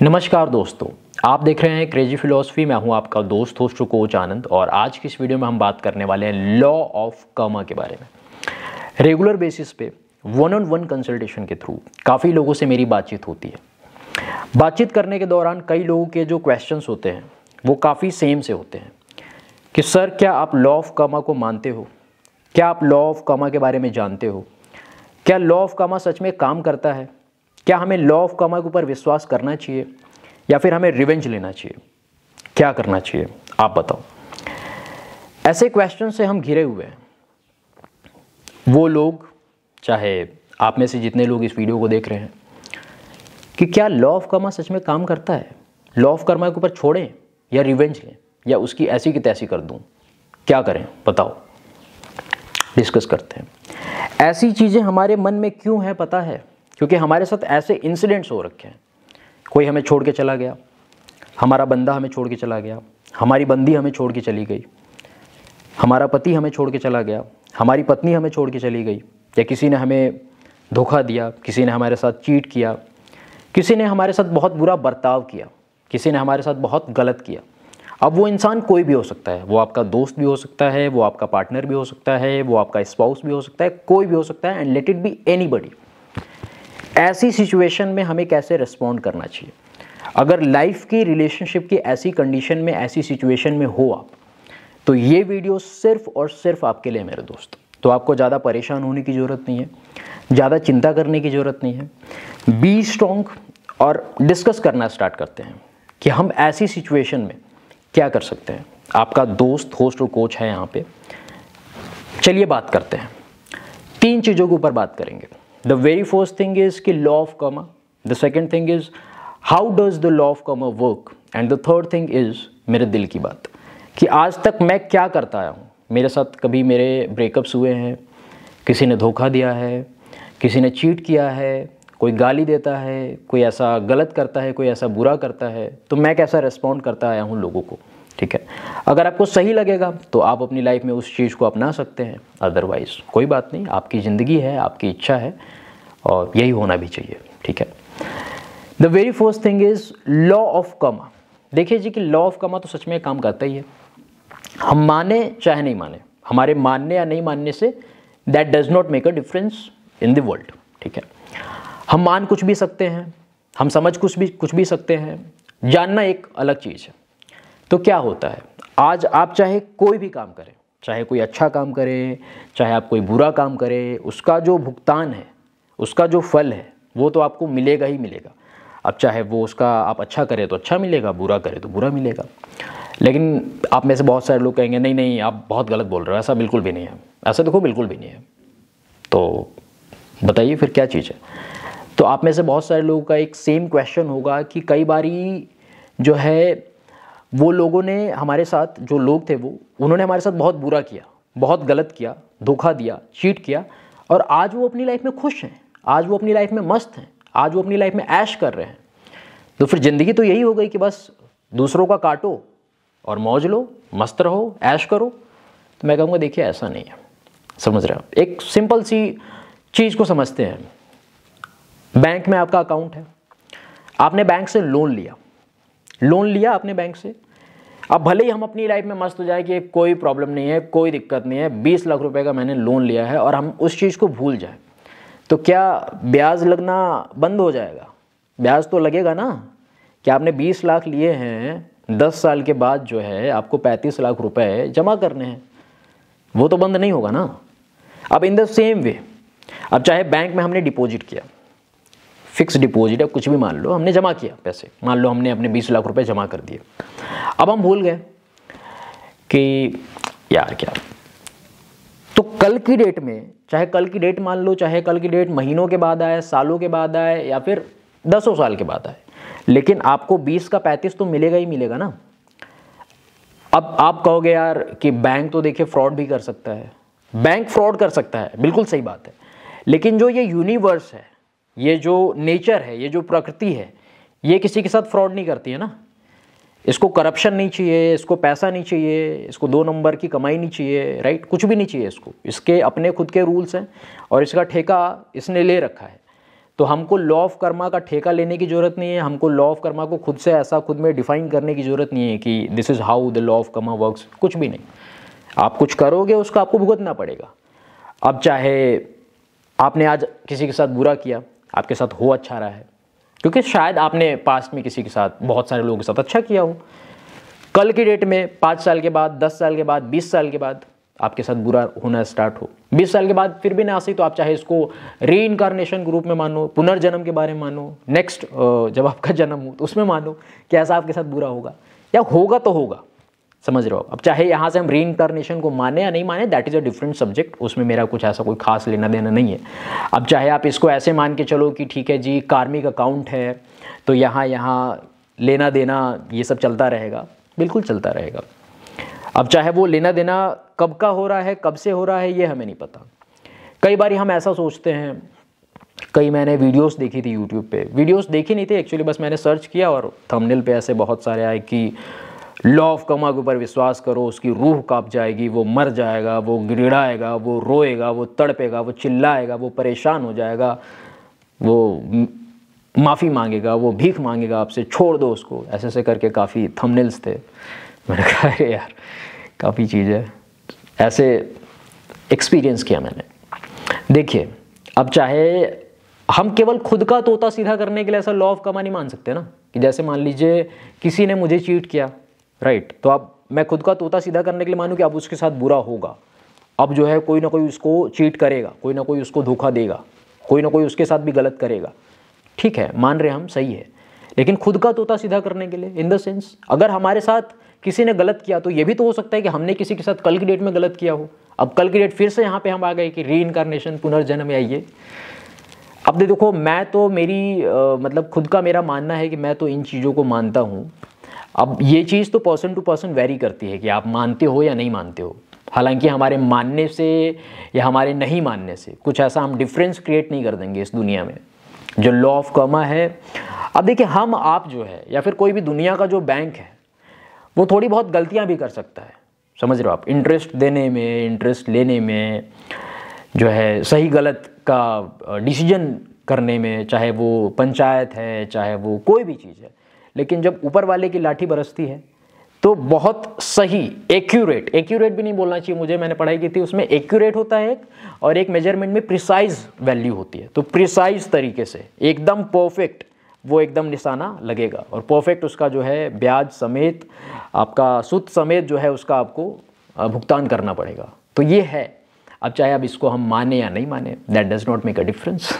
नमस्कार दोस्तों आप देख रहे हैं क्रेजी फिलोसफी मैं हूं आपका दोस्त होस्ट कोच आनंद और आज की इस वीडियो में हम बात करने वाले हैं लॉ ऑफ कर्मा के बारे में रेगुलर बेसिस पे वन ऑन वन कंसल्टेशन के थ्रू काफ़ी लोगों से मेरी बातचीत होती है बातचीत करने के दौरान कई लोगों के जो क्वेश्चन होते हैं वो काफ़ी सेम से होते हैं कि सर क्या आप लॉ ऑफ कर्मा को मानते हो क्या आप लॉ ऑफ कर्मा के बारे में जानते हो क्या लॉ ऑफ कर्मा सच में काम करता है क्या हमें लॉ ऑफ कमा के ऊपर विश्वास करना चाहिए या फिर हमें रिवेंज लेना चाहिए क्या करना चाहिए आप बताओ ऐसे क्वेश्चन से हम घिरे हुए हैं वो लोग चाहे आप में से जितने लोग इस वीडियो को देख रहे हैं कि क्या लॉ ऑफ कर्मा सच में काम करता है लॉ ऑफ कर्मा के ऊपर छोड़ें या रिवेंज लें या उसकी ऐसी की तैसी कर दूं क्या करें बताओ डिस्कस करते हैं ऐसी चीज़ें हमारे मन में क्यों हैं पता है क्योंकि हमारे साथ ऐसे इंसिडेंट्स हो रखे हैं कोई हमें छोड़ के चला गया हमारा बंदा हमें छोड़ के चला गया हमारी बंदी हमें छोड़ के चली गई हमारा पति हमें छोड़ के चला गया हमारी पत्नी हमें छोड़ के चली गई या किसी ने हमें धोखा दिया किसी ने हमारे साथ चीट किया किसी ने हमारे साथ बहुत बुरा बर्ताव किया किसी ने हमारे साथ बहुत गलत किया अब वो इंसान कोई भी हो सकता है वो आपका दोस्त भी हो सकता है वो आपका पार्टनर भी हो सकता है वो आपका स्पाउस भी हो सकता है कोई भी हो सकता है and let it be any ऐसी सिचुएशन में हमें कैसे रिस्पॉन्ड करना चाहिए अगर लाइफ की रिलेशनशिप की ऐसी कंडीशन में ऐसी सिचुएशन में हो आप तो ये वीडियो सिर्फ और सिर्फ आपके लिए मेरे दोस्त तो आपको ज़्यादा परेशान होने की ज़रूरत नहीं है ज़्यादा चिंता करने की ज़रूरत नहीं है बी स्ट्रॉन्ग और डिस्कस करना स्टार्ट करते हैं कि हम ऐसी सिचुएशन में क्या कर सकते हैं आपका दोस्त होस्ट और कोच है यहाँ पे चलिए बात करते हैं तीन चीज़ों के ऊपर बात करेंगे the very first thing is कि law of karma. The second thing is how does the law of karma work and the third thing is मेरे दिल की बात कि आज तक मैं क्या करता आया हूँ मेरे साथ कभी मेरे ब्रेकअप्स हुए हैं किसी ने धोखा दिया है किसी ने चीट किया है कोई गाली देता है कोई ऐसा गलत करता है कोई ऐसा बुरा करता है तो मैं कैसा रिस्पॉन्ड करता आया हूँ लोगों को ठीक है अगर आपको सही लगेगा तो आप अपनी लाइफ में उस चीज़ को अपना सकते हैं अदरवाइज़ कोई बात नहीं आपकी ज़िंदगी है आपकी इच्छा है और यही होना भी चाहिए ठीक है the very first thing is law of karma देखिए जी कि लॉ ऑफ कमा तो सच में काम करता ही है हम माने चाहे नहीं माने हमारे मानने या नहीं मानने से that does not make a difference in the world ठीक है हम मान कुछ भी सकते हैं हम समझ कुछ भी कुछ भी सकते हैं जानना एक अलग चीज़ है तो क्या होता है आज आप चाहे कोई भी काम करें चाहे कोई अच्छा काम करें चाहे आप कोई बुरा काम करें उसका जो भुगतान है उसका जो फल है वो तो आपको मिलेगा ही मिलेगा अब चाहे वो उसका आप अच्छा करें तो अच्छा मिलेगा बुरा करें तो बुरा मिलेगा लेकिन आप में से बहुत सारे लोग कहेंगे नहीं नहीं आप बहुत गलत बोल रहे हो ऐसा बिल्कुल भी नहीं है ऐसा देखो बिल्कुल भी नहीं है तो बताइए फिर क्या चीज़ है तो आप में से बहुत सारे लोगों का एक सेम क्वेश्चन होगा कि कई बारी जो है वो लोगों ने हमारे साथ जो लोग थे वो उन्होंने हमारे साथ बहुत बुरा किया बहुत गलत किया धोखा दिया चीट किया और आज वो अपनी लाइफ में खुश हैं आज वो अपनी लाइफ में मस्त हैं आज वो अपनी लाइफ में ऐश कर रहे हैं तो फिर ज़िंदगी तो यही हो गई कि बस दूसरों का काटो और मौज लो मस्त रहो ऐश करो तो मैं कहूँगा देखिए ऐसा नहीं है समझ रहे हो एक सिंपल सी चीज़ को समझते हैं बैंक में आपका अकाउंट है आपने बैंक से लोन लिया लोन लिया आपने बैंक से अब भले ही हम अपनी लाइफ में मस्त हो जाए कि कोई प्रॉब्लम नहीं है कोई दिक्कत नहीं है बीस लाख रुपए का मैंने लोन लिया है और हम उस चीज़ को भूल जाए तो क्या ब्याज लगना बंद हो जाएगा ब्याज तो लगेगा ना कि आपने बीस लाख लिए हैं दस साल के बाद जो है आपको पैंतीस लाख रुपए जमा करने हैं वो तो बंद नहीं होगा ना अब इन द सेम वे अब चाहे बैंक में हमने डिपॉजिट किया फिक्स डिपॉजिट या कुछ भी मान लो हमने जमा किया पैसे मान लो हमने अपने बीस लाख रुपए जमा कर दिए अब हम भूल गए कि यार क्या तो कल की डेट में चाहे कल की डेट मान लो चाहे कल की डेट महीनों के बाद आए सालों के बाद आए या फिर दसों साल के बाद आए लेकिन आपको बीस का पैंतीस तो मिलेगा ही मिलेगा ना अब आप कहोगे यार कि बैंक तो देखिए फ्रॉड भी कर सकता है बैंक फ्रॉड कर सकता है बिल्कुल सही बात है लेकिन जो ये यूनिवर्स है ये जो नेचर है ये जो प्रकृति है ये किसी के साथ फ्रॉड नहीं करती है ना इसको करप्शन नहीं चाहिए इसको पैसा नहीं चाहिए इसको दो नंबर की कमाई नहीं चाहिए राइट कुछ भी नहीं चाहिए इसको इसके अपने खुद के रूल्स हैं और इसका ठेका इसने ले रखा है तो हमको लॉ ऑफ कर्मा का ठेका लेने की ज़रूरत नहीं है हमको लॉ ऑफ कर्मा को खुद से ऐसा खुद में डिफाइन करने की ज़रूरत नहीं है कि this is how the law of karma works कुछ भी नहीं आप कुछ करोगे उसका आपको भुगतना पड़ेगा अब चाहे आपने आज किसी के साथ बुरा किया आपके साथ हो अच्छा रहा है क्योंकि शायद आपने पास्ट में किसी के साथ बहुत सारे लोगों के साथ अच्छा किया हो कल की डेट में पाँच साल के बाद दस साल के बाद बीस साल के बाद आपके साथ बुरा होना स्टार्ट हो बीस साल के बाद फिर भी ना आसी तो आप चाहे इसको री इनकारनेशन ग्रुप में मानो पुनर्जन्म के बारे में मानो नेक्स्ट जब आपका जन्म हो तो उसमें मानो कि ऐसा आपके साथ बुरा होगा या होगा तो होगा समझ रहे हो अब चाहे यहाँ से हम री इंकारनेशन को माने या नहीं माने that is a different subject उसमें मेरा कुछ ऐसा कोई खास लेना देना नहीं है अब चाहे आप इसको ऐसे मान के चलो कि ठीक है जी कार्मिक अकाउंट है तो यहाँ यहाँ लेना देना ये सब चलता रहेगा बिल्कुल चलता रहेगा अब चाहे वो लेना देना कब का हो रहा है कब से हो रहा है ये हमें नहीं पता कई बार हम ऐसा सोचते हैं कई मैंने वीडियोस देखी थी यूट्यूब पे वीडियोस देखी नहीं थी एक्चुअली बस मैंने सर्च किया और थंबनेल पे ऐसे बहुत सारे आए कि लॉ ऑफ कमा के ऊपर विश्वास करो उसकी रूह कांप जाएगी वो मर जाएगा वो गिड़ाएगा वो रोएगा वो तड़पेगा वो चिल्लाएगा वो परेशान हो जाएगा वो माफ़ी मांगेगा वो भीख मांगेगा आपसे छोड़ दो उसको ऐसे ऐसे करके काफ़ी थंबनेल्स थे मैंने कहा अरे यार काफ़ी चीज़ है ऐसे एक्सपीरियंस किया मैंने देखिए अब चाहे हम केवल खुद का तोता सीधा करने के लिए ऐसा लॉ ऑफ कमा नहीं मान सकते ना कि जैसे मान लीजिए किसी ने मुझे चीट किया राइट तो अब मैं खुद का तोता सीधा करने के लिए मानूँ कि अब उसके साथ बुरा होगा अब जो है कोई ना कोई उसको चीट करेगा कोई ना कोई उसको धोखा देगा कोई ना कोई उसके साथ भी गलत करेगा ठीक है मान रहे हम सही है लेकिन खुद का तोता सीधा करने के लिए इन द सेंस अगर हमारे साथ किसी ने गलत किया तो ये भी तो हो सकता है कि हमने किसी के साथ कल की डेट में गलत किया हो अब कल की डेट फिर से यहाँ पे हम आ गए कि री इनकारनेशन पुनर्जन्म या ये अब देखो मैं तो मेरी आ, मतलब खुद का मेरा मानना है कि मैं तो इन चीज़ों को मानता हूँ अब ये चीज़ तो पर्सन टू पर्सन वेरी करती है कि आप मानते हो या नहीं मानते हो हालांकि हमारे मानने से या हमारे नहीं मानने से कुछ ऐसा हम डिफरेंस क्रिएट नहीं कर देंगे इस दुनिया में जो लॉ ऑफ कॉमा है अब देखिए हम आप जो है या फिर कोई भी दुनिया का जो बैंक है वो थोड़ी बहुत गलतियाँ भी कर सकता है समझ रहे हो आप इंटरेस्ट देने में इंटरेस्ट लेने में जो है सही गलत का डिसीजन करने में चाहे वो पंचायत है चाहे वो कोई भी चीज़ है लेकिन जब ऊपर वाले की लाठी बरसती है तो बहुत सही एक्यूरेट एक्यूरेट भी नहीं बोलना चाहिए मुझे मैंने पढ़ाई की थी उसमें एक्यूरेट होता है एक और एक मेजरमेंट में प्रिसाइज वैल्यू होती है तो प्रिसाइज तरीके से एकदम परफेक्ट वो एकदम निशाना लगेगा और परफेक्ट उसका जो है ब्याज समेत आपका सुद समेत जो है उसका आपको भुगतान करना पड़ेगा तो ये है अब चाहे अब इसको हम माने या नहीं माने that does not make a difference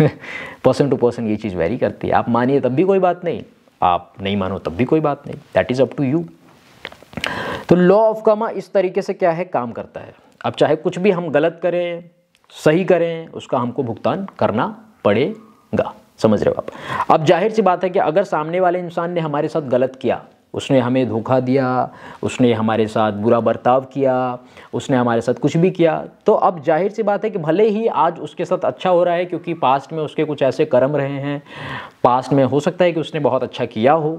person to person ये चीज़ वेरी करती है आप मानिए तब भी कोई बात नहीं आप नहीं मानो तब भी कोई बात नहीं that is up to you तो लॉ ऑफ कामा इस तरीके से क्या है काम करता है अब चाहे कुछ भी हम गलत करें सही करें उसका हमको भुगतान करना पड़ेगा समझ रहे हो आप अब जाहिर सी बात है कि अगर सामने वाले इंसान ने हमारे साथ गलत किया उसने हमें धोखा दिया उसने हमारे साथ बुरा बर्ताव किया उसने हमारे साथ कुछ भी किया तो अब जाहिर सी बात है कि भले ही आज उसके साथ अच्छा हो रहा है क्योंकि पास्ट में उसके कुछ ऐसे कर्म रहे हैं पास्ट में हो सकता है कि उसने बहुत अच्छा किया हो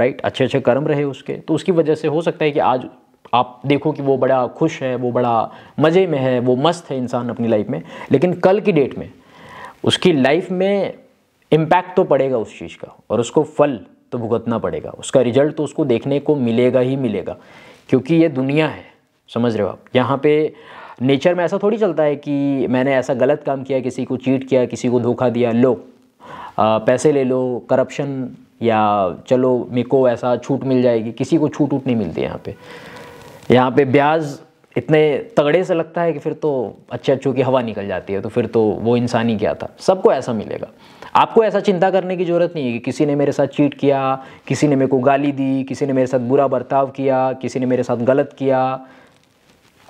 राइट अच्छे अच्छे कर्म रहे उसके तो उसकी वजह से हो सकता है कि आज आप देखो कि वो बड़ा खुश है वो बड़ा मज़े में है वो मस्त है इंसान अपनी लाइफ में लेकिन कल की डेट में उसकी लाइफ में इम्पैक्ट तो पड़ेगा उस चीज़ का और उसको फल तो भुगतना पड़ेगा उसका रिजल्ट तो उसको देखने को मिलेगा ही मिलेगा क्योंकि ये दुनिया है समझ रहे हो आप यहाँ पे नेचर में ऐसा थोड़ी चलता है कि मैंने ऐसा गलत काम किया किसी को चीट किया किसी को धोखा दिया लो आ, पैसे ले लो करप्शन या चलो मेरे को ऐसा छूट मिल जाएगी किसी को छूट वूट नहीं मिलती यहाँ पे यहाँ पे ब्याज इतने तगड़े से लगता है कि फिर तो अच्छे अच्छों की हवा निकल जाती है तो फिर तो वो इंसान ही क्या था सबको ऐसा मिलेगा आपको ऐसा चिंता करने की ज़रूरत नहीं है कि किसी ने मेरे साथ चीट किया किसी ने मेरे को गाली दी किसी ने मेरे साथ बुरा बर्ताव किया किसी ने मेरे साथ गलत किया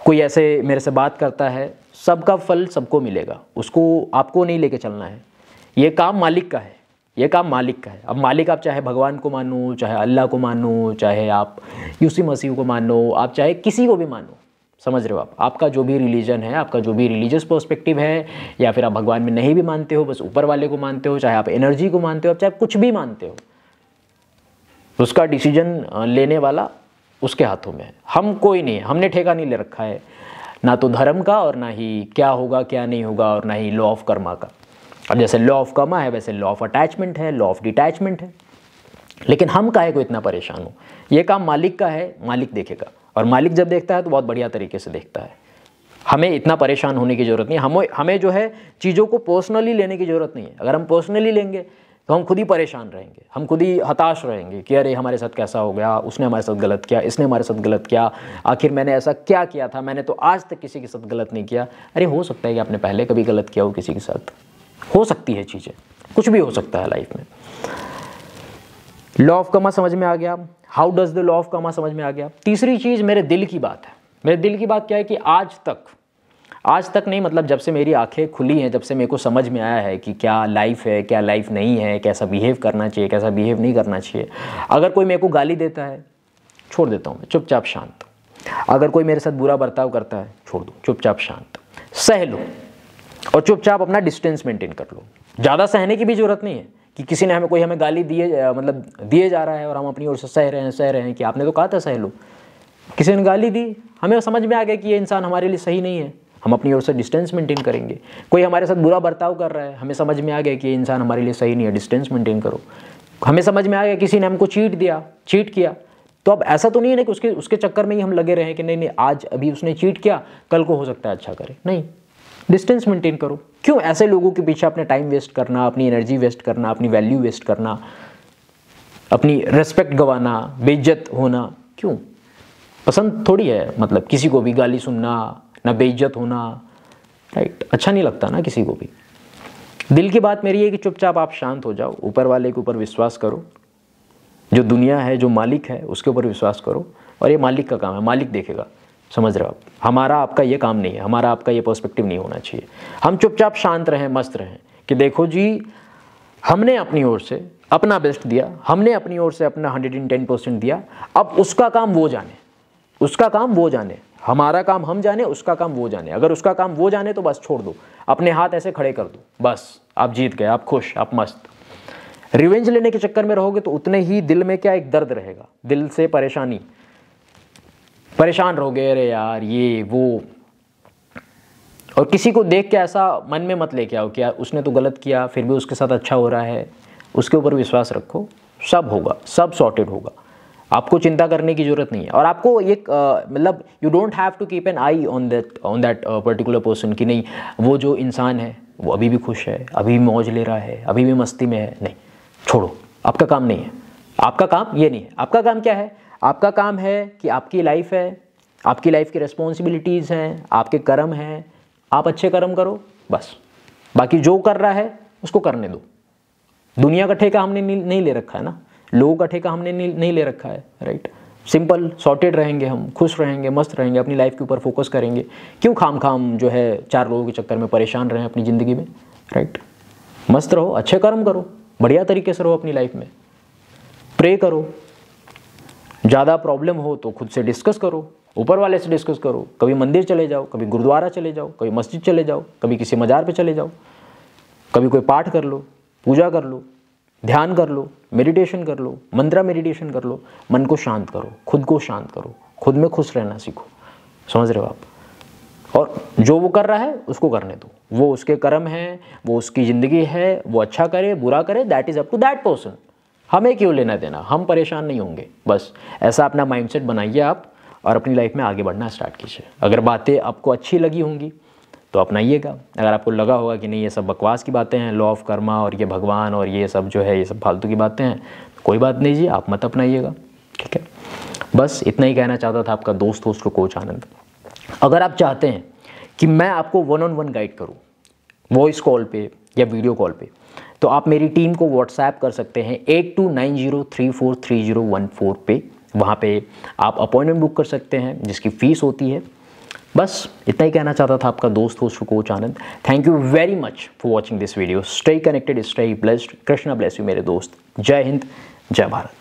कोई ऐसे मेरे से बात करता है सबका फल सबको मिलेगा उसको आपको नहीं लेके चलना है ये काम मालिक का है ये काम मालिक का है अब मालिक आप चाहे भगवान को मानो चाहे अल्लाह को मानो चाहे आप यूसी मसीह को मानो आप चाहे किसी को भी मानो समझ रहे हो आप आपका जो भी रिलीजन है आपका जो भी रिलीजियस पर्सपेक्टिव है या फिर आप भगवान में नहीं भी मानते हो बस ऊपर वाले को मानते हो चाहे आप एनर्जी को मानते हो चाहे कुछ भी मानते हो उसका डिसीजन लेने वाला उसके हाथों में है हम कोई नहीं हमने ठेका नहीं ले रखा है ना तो धर्म का और ना ही क्या होगा क्या नहीं होगा और ना ही लॉ ऑफ कर्मा का अब जैसे लॉ ऑफ कर्मा है वैसे लॉ ऑफ अटैचमेंट है लॉ ऑफ डिटैचमेंट है लेकिन हम काहे को इतना परेशान हो ये काम मालिक का है मालिक देखेगा और मालिक जब देखता है तो बहुत बढ़िया तरीके से देखता है हमें इतना परेशान होने की ज़रूरत नहीं हमें हमें जो है चीज़ों को पर्सनली लेने की ज़रूरत नहीं है अगर हम पर्सनली लेंगे तो हम खुद ही परेशान रहेंगे हम खुद ही हताश रहेंगे कि अरे हमारे साथ कैसा हो गया उसने हमारे साथ गलत किया इसने हमारे साथ गलत किया आखिर मैंने ऐसा क्या किया था मैंने तो आज तक किसी के साथ गलत नहीं किया अरे हो सकता है कि आपने पहले कभी गलत किया हो किसी के साथ हो सकती है चीज़ें कुछ भी हो सकता है लाइफ में लॉ ऑफ कमा समझ में आ गया how does the law of karma समझ में आ गया तीसरी चीज़ मेरे दिल की बात है मेरे दिल की बात क्या है कि आज तक आज तक नहीं मतलब जब से मेरी आंखें खुली हैं जब से मेरे को समझ में आया है कि क्या लाइफ है क्या लाइफ नहीं है कैसा बिहेव करना चाहिए कैसा बिहेव नहीं करना चाहिए अगर कोई मेरे को गाली देता है छोड़ देता हूँ मैं चुपचाप शांत अगर कोई मेरे साथ बुरा बर्ताव करता है छोड़ दो चुपचाप शांत सह लो और चुपचाप अपना डिस्टेंस मेंटेन कर लो ज़्यादा सहने की भी ज़रूरत नहीं है कि किसी ने हमें कोई हमें गाली दिए मतलब दिए जा रहा है और हम अपनी ओर से सह रहे हैं सह रहे हैं कि आपने तो कहा था सह लो किसी ने गाली दी हमें समझ में आ गया कि ये इंसान हमारे लिए सही नहीं है हम अपनी ओर से डिस्टेंस मेंटेन करेंगे कोई हमारे साथ बुरा बर्ताव कर रहा है हमें समझ में आ गया कि ये इंसान हमारे लिए सही नहीं है डिस्टेंस मेंटेन करो हमें समझ में आ गया किसी ने हमको चीट दिया चीट किया तो अब ऐसा तो नहीं है ना कि उसके उसके चक्कर में ही हम लगे रहें कि नहीं नहीं आज अभी उसने चीट किया कल को हो सकता है अच्छा करे नहीं डिस्टेंस मेंटेन करो क्यों ऐसे लोगों के पीछे अपने टाइम वेस्ट करना अपनी एनर्जी वेस्ट करना अपनी वैल्यू वेस्ट करना अपनी रेस्पेक्ट गवाना बेइज्जत होना क्यों पसंद थोड़ी है मतलब किसी को भी गाली सुनना ना बेइज्जत होना राइट अच्छा नहीं लगता ना किसी को भी दिल की बात मेरी है कि चुपचाप आप शांत हो जाओ ऊपर वाले के ऊपर विश्वास करो जो दुनिया है जो मालिक है उसके ऊपर विश्वास करो और ये मालिक का काम है मालिक देखेगा समझ रहे हो आप हमारा आपका ये काम नहीं है हमारा आपका ये पर्सपेक्टिव नहीं होना चाहिए हम चुपचाप शांत रहें मस्त रहें कि देखो जी हमने अपनी ओर से अपना बेस्ट दिया हमने अपनी ओर से अपना हंड्रेड एंड टेन परसेंट दिया अब उसका काम वो जाने उसका काम वो जाने हमारा काम हम जाने उसका काम वो जाने अगर उसका काम वो जाने तो बस छोड़ दो अपने हाथ ऐसे खड़े कर दो बस आप जीत गए आप खुश आप मस्त रिवेंज लेने के चक्कर में रहोगे तो उतने ही दिल में क्या एक दर्द रहेगा दिल से परेशानी परेशान रहोगे अरे यार ये वो और किसी को देख के ऐसा मन में मत लेके आओ कि यार उसने तो गलत किया फिर भी उसके साथ अच्छा हो रहा है उसके ऊपर विश्वास रखो सब होगा सब सॉर्टेड होगा आपको चिंता करने की ज़रूरत नहीं है और आपको एक मतलब you don't have to keep an eye on that on that particular person कि नहीं वो जो इंसान है वो अभी भी खुश है अभी भी मौज ले रहा है अभी भी मस्ती में है नहीं छोड़ो आपका काम नहीं है आपका काम ये नहीं है आपका काम क्या है आपका काम है कि आपकी लाइफ है आपकी लाइफ की रिस्पॉन्सिबिलिटीज़ हैं आपके कर्म हैं आप अच्छे कर्म करो बस बाकी जो कर रहा है उसको करने दो दुनिया का ठेका हमने नहीं ले रखा है ना लोगों का ठेका हमने नहीं ले रखा है राइट सिंपल सॉर्टेड रहेंगे हम खुश रहेंगे मस्त रहेंगे अपनी लाइफ के ऊपर फोकस करेंगे क्यों खाम खाम जो है चार लोगों के चक्कर में परेशान रहें अपनी ज़िंदगी में राइट मस्त रहो अच्छे कर्म करो बढ़िया तरीके से रहो अपनी लाइफ में प्रे करो ज़्यादा प्रॉब्लम हो तो खुद से डिस्कस करो ऊपर वाले से डिस्कस करो कभी मंदिर चले जाओ कभी गुरुद्वारा चले जाओ कभी मस्जिद चले जाओ कभी किसी मज़ार पे चले जाओ कभी कोई पाठ कर लो पूजा कर लो ध्यान कर लो मेडिटेशन कर लो मंत्रा मेडिटेशन कर लो मन को शांत करो खुद को शांत करो खुद में खुश रहना सीखो समझ रहे हो आप और जो वो कर रहा है उसको करने दो वो उसके कर्म हैं वो उसकी ज़िंदगी है वो अच्छा करे बुरा करे that is up to that person हमें क्यों लेना देना हम परेशान नहीं होंगे बस ऐसा अपना माइंडसेट बनाइए आप और अपनी लाइफ में आगे बढ़ना स्टार्ट कीजिए अगर बातें आपको अच्छी लगी होंगी तो अपनाइएगा अगर आपको लगा होगा कि नहीं ये सब बकवास की बातें हैं लॉ ऑफ कर्मा और ये भगवान और ये सब जो है ये सब फालतू की बातें हैं कोई बात नहीं जी आप मत अपनाइएगा ठीक है बस इतना ही कहना चाहता था आपका दोस्त दोस्त को कोच आनंद अगर आप चाहते हैं कि मैं आपको वन ऑन वन गाइड करूँ वॉइस कॉल पे या वीडियो कॉल पे तो आप मेरी टीम को व्हाट्सएप कर सकते हैं eight two nine zero three four three zero one four पे वहाँ पे आप अपॉइंटमेंट बुक कर सकते हैं जिसकी फ़ीस होती है बस इतना ही कहना चाहता था आपका दोस्त host coach Anand thank you very much for watching this video stay connected stay blessed Krishna bless you मेरे दोस्त जय हिंद जय भारत